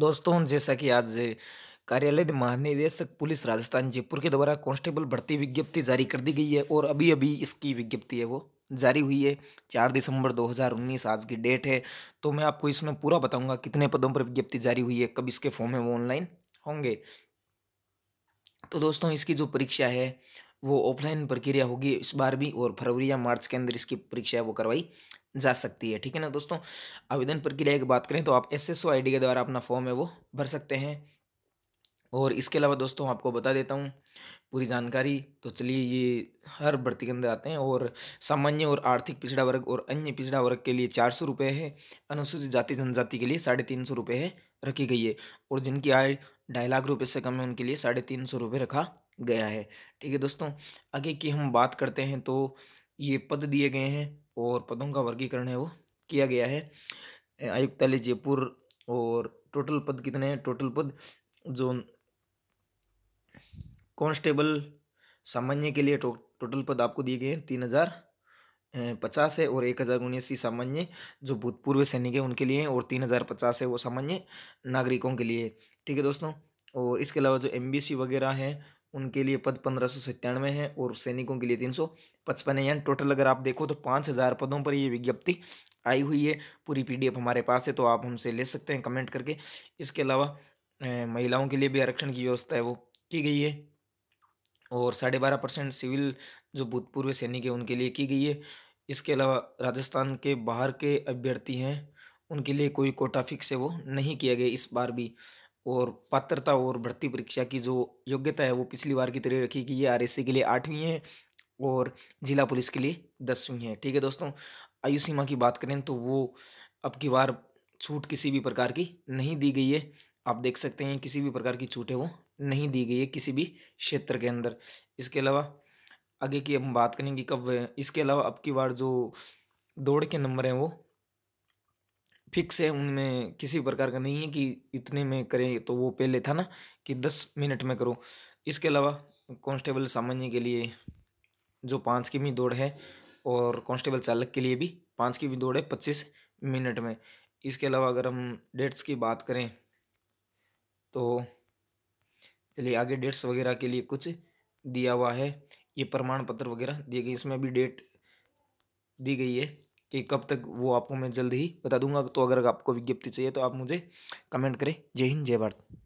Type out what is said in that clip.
दोस्तों जैसा कि आज कार्यालय महानिदेशक पुलिस राजस्थान जयपुर के द्वारा कांस्टेबल भर्ती विज्ञप्ति जारी कर दी गई है और अभी अभी इसकी विज्ञप्ति है वो जारी हुई है चार दिसंबर 2019 आज की डेट है तो मैं आपको इसमें पूरा बताऊंगा कितने पदों पर विज्ञप्ति जारी हुई है कब इसके फॉर्म है वो ऑनलाइन होंगे तो दोस्तों इसकी जो परीक्षा है वो ऑफलाइन प्रक्रिया होगी इस बार भी और फरवरी या मार्च के अंदर इसकी परीक्षा वो करवाई जा सकती है ठीक है ना दोस्तों आवेदन प्रक्रिया की बात करें तो आप एस एस के द्वारा अपना फॉर्म है वो भर सकते हैं और इसके अलावा दोस्तों आपको बता देता हूँ पूरी जानकारी तो चलिए ये हर भर्ती के अंदर आते हैं और सामान्य और आर्थिक पिछड़ा वर्ग और अन्य पिछड़ा वर्ग के लिए चार सौ रुपये है अनुसूचित जाति जनजाति के लिए साढ़े तीन सौ रुपये है रखी गई है और जिनकी आय ढाई लाख रुपये से कम है उनके लिए साढ़े तीन सौ रुपये रखा गया है ठीक है दोस्तों आगे की हम बात करते हैं तो ये पद दिए गए हैं और पदों का वर्गीकरण है वो किया गया है आयुक्तालय जयपुर और टोटल पद कितने हैं टोटल पद जो कांस्टेबल सामान्य के लिए टोटल पद आपको दिए गए हैं तीन हज़ार पचास है और एक हज़ार उन्नीस सामान्य जो भूतपूर्व सैनिक है उनके लिए और तीन हज़ार पचास है वो सामान्य नागरिकों के लिए ठीक है दोस्तों और इसके अलावा जो एम वगैरह हैं उनके लिए पद पंद्रह सौ सत्तानवे हैं और सैनिकों के लिए तीन सौ पचपन है यानी टोटल अगर आप देखो तो पाँच हज़ार पदों पर ये विज्ञप्ति आई हुई है पूरी पीडीएफ हमारे पास है तो आप हमसे ले सकते हैं कमेंट करके इसके अलावा महिलाओं के लिए भी आरक्षण की व्यवस्था है वो की गई है और साढ़े बारह परसेंट सिविल जो भूतपूर्व सैनिक है उनके लिए की गई है इसके अलावा राजस्थान के बाहर के अभ्यर्थी हैं उनके लिए कोई कोटा फिक्स है वो नहीं किया गया इस बार भी और पात्रता और भर्ती परीक्षा की जो योग्यता है वो पिछली बार की तरह रखी गई है आर के लिए आठवीं है और जिला पुलिस के लिए दसवीं है ठीक है दोस्तों आयु सीमा की बात करें तो वो अब की बार छूट किसी भी प्रकार की नहीं दी गई है आप देख सकते हैं किसी भी प्रकार की छूट है वो नहीं दी गई है किसी भी क्षेत्र के अंदर इसके अलावा आगे की हम बात करेंगे कब इसके अलावा अब की बार जो दौड़ के नंबर हैं वो फिक्स है उनमें किसी प्रकार का नहीं है कि इतने में करें तो वो पहले था ना कि दस मिनट में करो इसके अलावा कांस्टेबल सामान्य के लिए जो पाँच की भी दौड़ है और कांस्टेबल चालक के लिए भी पाँच की भी दौड़ है पच्चीस मिनट में इसके अलावा अगर हम डेट्स की बात करें तो चलिए आगे डेट्स वगैरह के लिए कुछ दिया हुआ है ये प्रमाण पत्र वगैरह दिए गए इसमें भी डेट दी गई है कि कब तक वो आपको मैं जल्द ही बता दूंगा तो अगर आपको विज्ञप्ति चाहिए तो आप मुझे कमेंट करें जय हिंद जय भारत